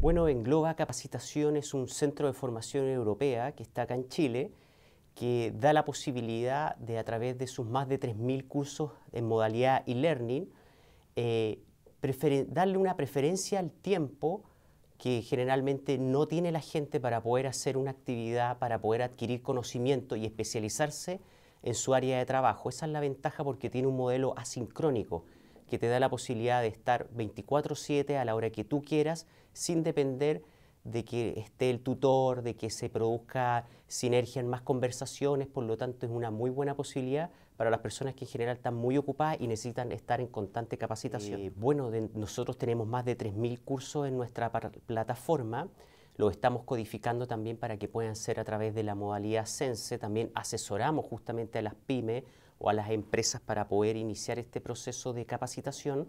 Bueno, engloba capacitación, es un centro de formación europea que está acá en Chile, que da la posibilidad de a través de sus más de 3.000 cursos en modalidad e-learning, eh, darle una preferencia al tiempo que generalmente no tiene la gente para poder hacer una actividad, para poder adquirir conocimiento y especializarse en su área de trabajo. Esa es la ventaja porque tiene un modelo asincrónico que te da la posibilidad de estar 24/7 a la hora que tú quieras, sin depender de que esté el tutor, de que se produzca sinergia en más conversaciones, por lo tanto es una muy buena posibilidad para las personas que en general están muy ocupadas y necesitan estar en constante capacitación. bueno, nosotros tenemos más de 3.000 cursos en nuestra plataforma, lo estamos codificando también para que puedan ser a través de la modalidad Sense, también asesoramos justamente a las pymes, o a las empresas para poder iniciar este proceso de capacitación.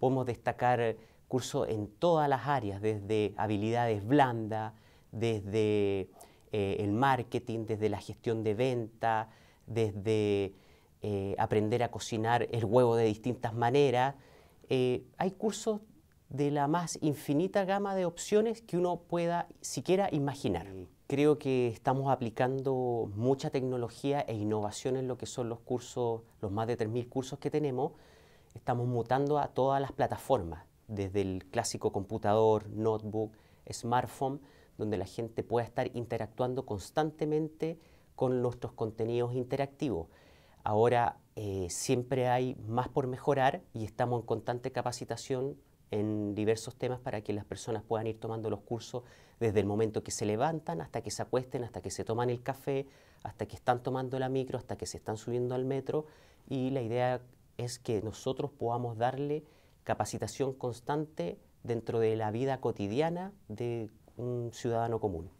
Podemos destacar cursos en todas las áreas, desde habilidades blandas, desde eh, el marketing, desde la gestión de venta, desde eh, aprender a cocinar el huevo de distintas maneras. Eh, hay cursos de la más infinita gama de opciones que uno pueda siquiera imaginar creo que estamos aplicando mucha tecnología e innovación en lo que son los cursos, los más de 3.000 cursos que tenemos. Estamos mutando a todas las plataformas, desde el clásico computador, notebook, smartphone, donde la gente pueda estar interactuando constantemente con nuestros contenidos interactivos. Ahora eh, siempre hay más por mejorar y estamos en constante capacitación en diversos temas para que las personas puedan ir tomando los cursos desde el momento que se levantan hasta que se acuesten, hasta que se toman el café, hasta que están tomando la micro, hasta que se están subiendo al metro. Y la idea es que nosotros podamos darle capacitación constante dentro de la vida cotidiana de un ciudadano común.